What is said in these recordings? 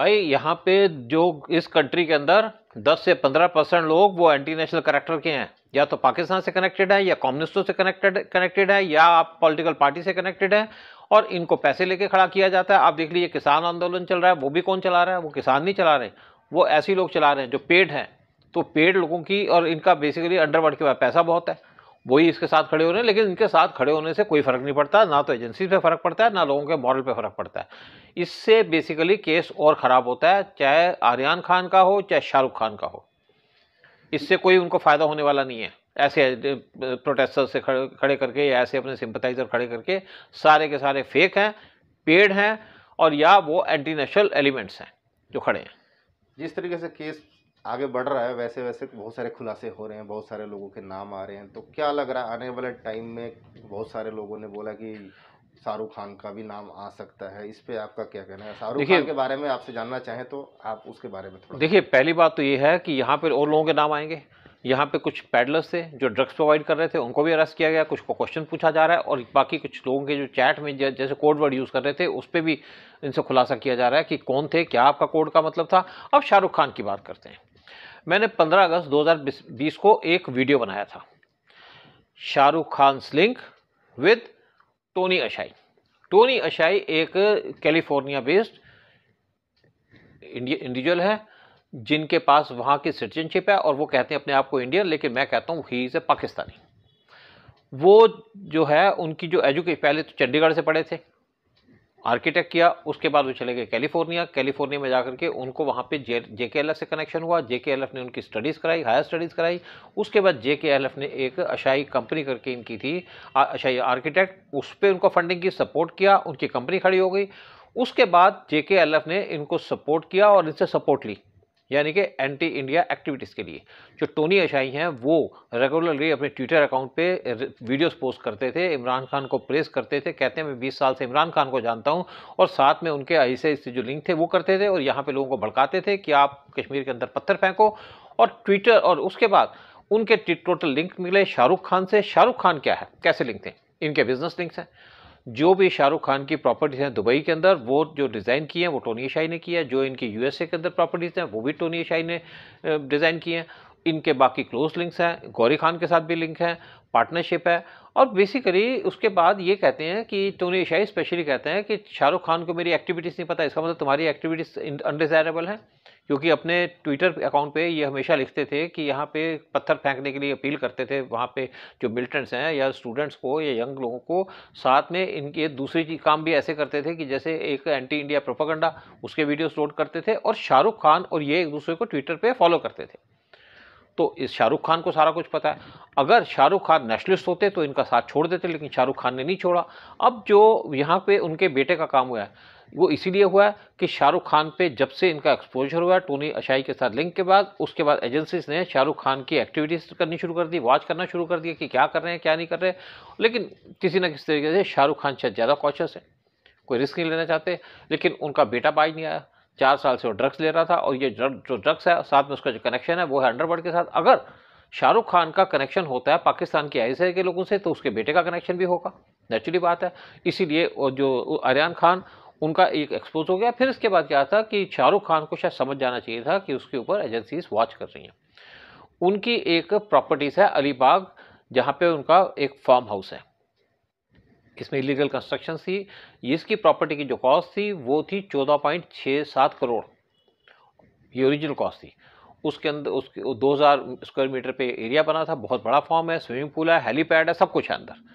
भाई यहाँ पे जो इस कंट्री के अंदर 10 से 15 परसेंट लोग वो एंटी नेशनल करेक्टर के हैं या तो पाकिस्तान से कनेक्टेड है या कम्युनिस्टों से कनेक्टेड कनेक्टेड है या आप पॉलिटिकल पार्टी से कनेक्टेड है और इनको पैसे लेके खड़ा किया जाता है आप देख लीजिए किसान आंदोलन चल रहा है वो भी कौन चला रहा है वो किसान नहीं चला रहे वो ऐसे लोग चला रहे हैं जो पेड हैं तो पेड लोगों की और इनका बेसिकली अंडरवर्ल्ड के पास पैसा बहुत है वही इसके साथ खड़े हो रहे हैं लेकिन इनके साथ खड़े होने से कोई फ़र्क नहीं पड़ता ना तो एजेंसी पे फ़र्क पड़ता है ना लोगों के मॉरल पे फ़र्क पड़ता है इससे बेसिकली केस और ख़राब होता है चाहे आर्यन खान का हो चाहे शाहरुख खान का हो इससे कोई उनको फ़ायदा होने वाला नहीं है ऐसे प्रोटेस्टर से खड़े खड़े करके या ऐसे अपने सिंपथाइज़र खड़े करके सारे के सारे फेक हैं पेड हैं और या वो एंटी नेशनल एलिमेंट्स हैं जो खड़े हैं जिस तरीके से केस आगे बढ़ रहा है वैसे वैसे बहुत सारे खुलासे हो रहे हैं बहुत सारे लोगों के नाम आ रहे हैं तो क्या लग रहा है आने वाले टाइम में बहुत सारे लोगों ने बोला कि शाहरुख खान का भी नाम आ सकता है इस पे आपका क्या कहना है शाहरुख खान के बारे में आपसे जानना चाहें तो आप उसके बारे में थोड़ा देखिए पहली बात तो ये है कि यहाँ पर और लोगों के नाम आएंगे यहाँ पे कुछ पैडलर्स थे जो ड्रग्स प्रोवाइड कर रहे थे उनको भी अरेस्ट किया गया कुछ को क्वेश्चन पूछा जा रहा है और बाकी कुछ लोगों के जो चैट में जैसे कोड वर्ड यूज़ कर रहे थे उस पर भी इनसे खुलासा किया जा रहा है कि कौन थे क्या आपका कोड का मतलब था अब शाहरुख खान की बात करते हैं मैंने 15 अगस्त 2020 को एक वीडियो बनाया था शाहरुख खान स्लिंक with Tony Ashai Tony Ashai एक कैलिफोर्निया बेस्ड इंडिविजुअल है जिनके पास वहाँ की सिटीजनशिप है और वो कहते हैं अपने आप को इंडियन लेकिन मैं कहता हूँ ही इज़ ए पाकिस्तानी वो जो है उनकी जो एजुकेशन पहले तो चंडीगढ़ से पढ़े थे आर्किटेक्ट किया उसके बाद वो चले गए कैलिफोर्निया कैलिफोर्निया में जाकर के उनको वहाँ पे जे जे से कनेक्शन हुआ जे ने उनकी स्टडीज़ कराई हायर स्टडीज़ कराई उसके बाद जे ने एक अशाई कंपनी करके इनकी थी अशाई आर्किटेक्ट उस पर उनको फंडिंग की सपोर्ट किया उनकी कंपनी खड़ी हो गई उसके बाद जे ने इनको सपोर्ट किया और इनसे सपोर्ट ली यानी कि एंटी इंडिया एक्टिविटीज़ के लिए जो टोनी अशाई हैं वो रेगुलरली अपने ट्विटर अकाउंट पे वीडियोस पोस्ट करते थे इमरान खान को प्रेस करते थे कहते हैं मैं 20 साल से इमरान खान को जानता हूँ और साथ में उनके ऐसे ऐसे जो लिंक थे वो करते थे और यहाँ पर लोगों को भड़काते थे कि आप कश्मीर के अंदर पत्थर फेंको और ट्विटर और उसके बाद उनके टोटल लिंक मिले शाहरुख खान से शाहरुख खान क्या है कैसे लिंक थे इनके बिजनेस लिंक्स हैं जो भी शाहरुख खान की प्रॉपर्टीज़ हैं दुबई के अंदर वो जो डिज़ाइन किए हैं वो टोनी शाही ने किया जो इनकी यूएसए के अंदर प्रॉपर्टीज़ हैं वो भी टोनी शाही ने डिज़ाइन किए हैं इनके बाकी क्लोज लिंक्स हैं गौरी खान के साथ भी लिंक हैं पार्टनरशिप है और बेसिकली उसके बाद ये कहते हैं कि टोनी ईशाई स्पेशली कहते हैं कि शाहरुख खान को मेरी एक्टिविटीज़ नहीं पता इसका मतलब तुम्हारी एक्टिविटीज़ अनडिज़ायरेबल हैं क्योंकि अपने ट्विटर अकाउंट पे ये हमेशा लिखते थे कि यहाँ पे पत्थर फेंकने के लिए अपील करते थे वहाँ पे जो मिलिटेंट्स हैं या स्टूडेंट्स को या यंग लोगों को साथ में इनके दूसरी चीज काम भी ऐसे करते थे कि जैसे एक एंटी इंडिया प्रोपागंडा उसके वीडियोस लोड करते थे और शाहरुख खान और ये एक दूसरे को ट्विटर पर फॉलो करते थे तो इस शाहरुख खान को सारा कुछ पता है अगर शाहरुख खान नेशनलिस्ट होते तो इनका साथ छोड़ देते लेकिन शाहरुख खान ने नहीं छोड़ा अब जो यहाँ पे उनके बेटे का काम हुआ है वो इसीलिए हुआ है कि शाहरुख खान पे जब से इनका एक्सपोजर हुआ टोनी अशाई के साथ लिंक के बाद उसके बाद एजेंसीज ने शाहरुख खान की एक्टिविटीज़ करनी शुरू कर दी वॉच करना शुरू कर दिया कि क्या कर रहे हैं क्या नहीं कर रहे लेकिन किसी न किसी तरीके से शाहरुख खान शायद ज़्यादा कॉशियस है कोई रिस्क नहीं लेना चाहते लेकिन उनका बेटा बाज नहीं आया चार साल से वो ड्रग्स ले रहा था और ये जो ड्रग्स है साथ में उसका जो कनेक्शन है वो है अंडरवर्ल्ड के साथ अगर शाहरुख खान का कनेक्शन होता है पाकिस्तान के आई के लोगों से तो उसके बेटे का कनेक्शन भी होगा नेचुरली बात है इसीलिए जो आर्यन खान उनका एक एक्सपोज हो गया फिर इसके बाद क्या था कि शाहरुख खान को शायद समझ जाना चाहिए था कि उसके ऊपर एजेंसीज वॉच कर रही हैं उनकी एक प्रॉपर्टीज़ है अलीबाग जहाँ पे उनका एक फार्म हाउस है इसमें इलीगल कंस्ट्रक्शन थी इसकी प्रॉपर्टी की जो कॉस्ट थी वो थी चौदह पॉइंट छः सात करोड़ ये ओरिजिनल कॉस्ट थी उसके अंदर उसके हज़ार स्क्वायर मीटर पे एरिया बना था बहुत बड़ा फॉर्म है स्विमिंग पूल है हेलीपैड है सब कुछ है अंदर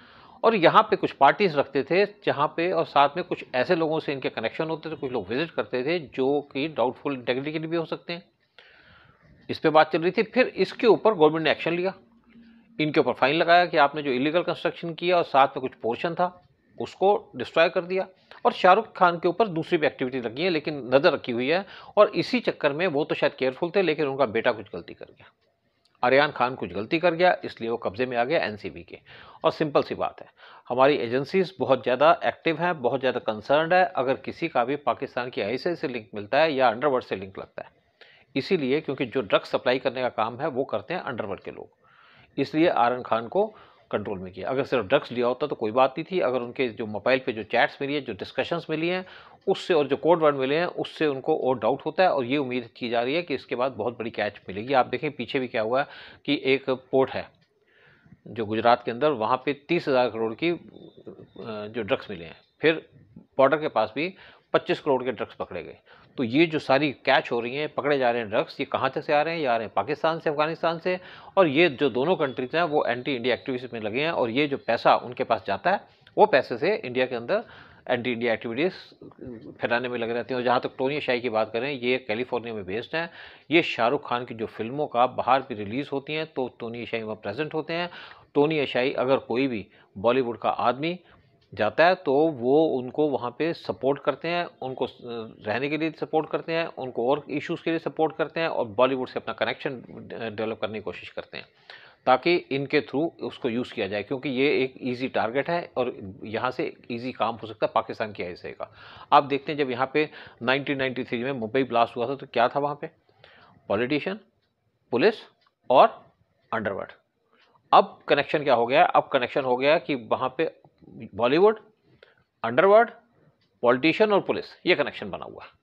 और यहाँ पे कुछ पार्टीज रखते थे जहाँ पे और साथ में कुछ ऐसे लोगों से इनके कनेक्शन होते थे कुछ लोग विजिट करते थे जो कि डाउटफुल इंटेग्रिटी के लिए भी हो सकते हैं इस पर बात चल रही थी फिर इसके ऊपर गवर्नमेंट ने एक्शन लिया इनके ऊपर फाइन लगाया कि आपने जो इलीगल कंस्ट्रक्शन किया और साथ में कुछ पोर्शन था उसको डिस्ट्रॉय कर दिया और शाहरुख खान के ऊपर दूसरी भी एक्टिविटी लगी है लेकिन नज़र रखी हुई है और इसी चक्कर में वो तो शायद केयरफुल थे लेकिन उनका बेटा कुछ गलती कर गया आर्यन खान कुछ गलती कर गया इसलिए वो कब्ज़े में आ गया एन के और सिंपल सी बात है हमारी एजेंसीज बहुत ज़्यादा एक्टिव हैं बहुत ज़्यादा कंसर्न है अगर किसी का भी पाकिस्तान की आई से लिंक मिलता है या अंडरवर्ल्ड से लिंक लगता है इसीलिए क्योंकि जो ड्रग्स सप्लाई करने का काम है वो करते हैं अंडरवर्ल्ड के लोग इसलिए आरन खान को कंट्रोल में किया अगर सिर्फ ड्रग्स लिया होता तो कोई बात नहीं थी अगर उनके जो मोबाइल पे जो चैट्स मिली है जो डिस्कशंस मिली हैं उससे और जो कोड वर्ड मिले हैं उससे उनको और डाउट होता है और ये उम्मीद की जा रही है कि इसके बाद बहुत बड़ी कैच मिलेगी आप देखें पीछे भी क्या हुआ है कि एक पोर्ट है जो गुजरात के अंदर वहाँ पर तीस हज़ार करोड़ की जो ड्रग्स मिले हैं फिर बॉर्डर के पास भी 25 करोड़ के ड्रग्स पकड़े गए तो ये जो सारी कैच हो रही हैं पकड़े जा रहे हैं ड्रग्स ये कहाँ तक से आ रहे हैं ये आ रहे हैं पाकिस्तान से अफगानिस्तान से और ये जो दोनों कंट्रीज हैं वो एंटी इंडिया एक्टिविटीज़ में लगे हैं और ये जो पैसा उनके पास जाता है वो पैसे से इंडिया के अंदर एंटी इंडिया एक्टिविटीज़ फैलाने में लगे रहते हैं और जहाँ तक टोनी शाही की बात करें ये कैलिफोर्निया में बेस्ड हैं ये शाहरुख खान की जो फिल्मों का बाहर भी रिलीज़ होती हैं तो टोनी शाही वहाँ प्रेजेंट होते हैं टोनी शाही अगर कोई भी बॉलीवुड का आदमी जाता है तो वो उनको वहाँ पे सपोर्ट करते हैं उनको रहने के लिए सपोर्ट करते हैं उनको और इश्यूज़ के लिए सपोर्ट करते हैं और बॉलीवुड से अपना कनेक्शन डेवलप करने की कोशिश करते हैं ताकि इनके थ्रू उसको यूज़ किया जाए क्योंकि ये एक इजी टारगेट है और यहाँ से इजी काम हो सकता है पाकिस्तान के हिस्से का आप देखते हैं जब यहाँ पे 1993 में मुंबई ब्लास्ट हुआ था तो क्या था वहाँ पे पॉलिटिशियन पुलिस और अंडरवर्ल्ड अब कनेक्शन क्या हो गया अब कनेक्शन हो गया कि वहाँ पे बॉलीवुड अंडरवर्ल्ड पॉलिटिशियन और पुलिस ये कनेक्शन बना हुआ